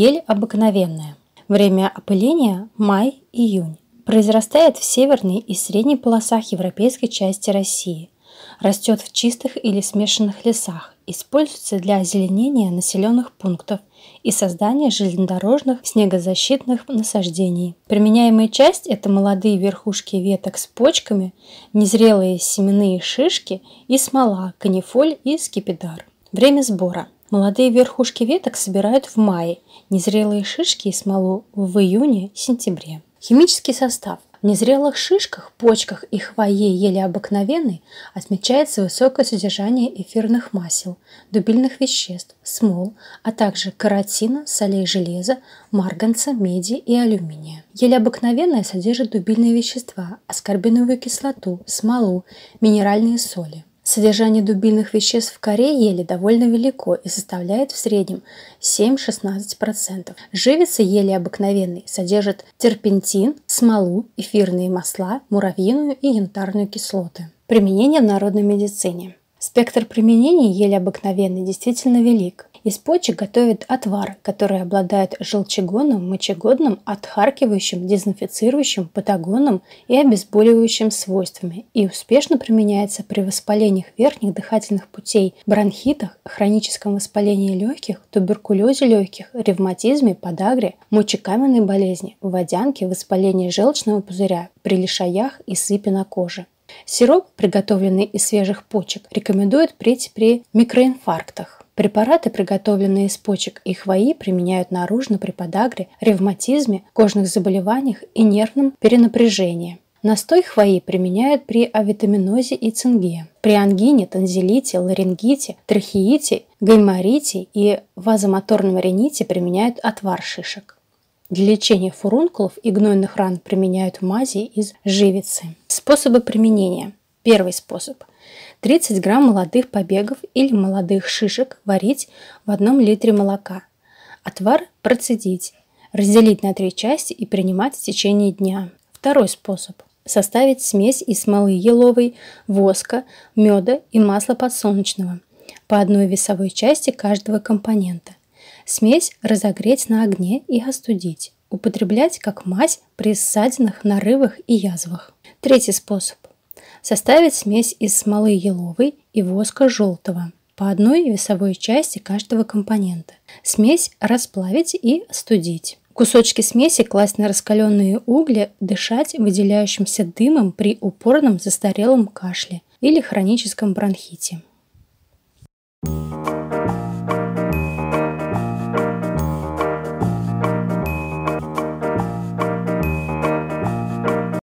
Ель обыкновенная. Время опыления – май-июнь. Произрастает в северной и средней полосах европейской части России. Растет в чистых или смешанных лесах. Используется для озеленения населенных пунктов и создания железнодорожных снегозащитных насаждений. Применяемая часть – это молодые верхушки веток с почками, незрелые семенные шишки и смола, канифоль и скипидар. Время сбора – Молодые верхушки веток собирают в мае, незрелые шишки и смолу в июне-сентябре. Химический состав. В незрелых шишках, почках и хвое еле обыкновенной отмечается высокое содержание эфирных масел, дубильных веществ, смол, а также каротина, солей железа, марганца, меди и алюминия. Еле обыкновенная содержит дубильные вещества, аскорбиновую кислоту, смолу, минеральные соли. Содержание дубильных веществ в коре ели довольно велико и составляет в среднем 7-16%. Живица ели обыкновенной содержит терпентин, смолу, эфирные масла, муравьиную и янтарную кислоты. Применение в народной медицине. Спектр применения ели обыкновенной действительно велик. Из почек готовят отвар, который обладает желчегонным, мочегодным, отхаркивающим, дезинфицирующим, патагоном и обезболивающим свойствами и успешно применяется при воспалениях верхних дыхательных путей, бронхитах, хроническом воспалении легких, туберкулезе легких, ревматизме, подагре, мочекаменной болезни, водянке, воспалении желчного пузыря, при лишаях и сыпи на коже. Сироп, приготовленный из свежих почек, рекомендуют преть при микроинфарктах. Препараты, приготовленные из почек и хвои, применяют наружно при подагре, ревматизме, кожных заболеваниях и нервном перенапряжении. Настой хвои применяют при авитаминозе и цинге, при ангине, танзелите, ларингите, трахеите, гайморите и вазомоторном рините применяют отвар шишек. Для лечения фурункулов и гнойных ран применяют мази из живицы. Способы применения. Первый способ. 30 грамм молодых побегов или молодых шишек варить в одном литре молока. Отвар процедить, разделить на три части и принимать в течение дня. Второй способ. Составить смесь из смолы еловой, воска, меда и масла подсолнечного по одной весовой части каждого компонента. Смесь разогреть на огне и остудить. Употреблять как мазь при ссадинах, нарывах и язвах. Третий способ Составить смесь из смолы еловой и воска желтого по одной весовой части каждого компонента. Смесь расплавить и остудить. Кусочки смеси класть на раскаленные угли, дышать выделяющимся дымом при упорном застарелом кашле или хроническом бронхите.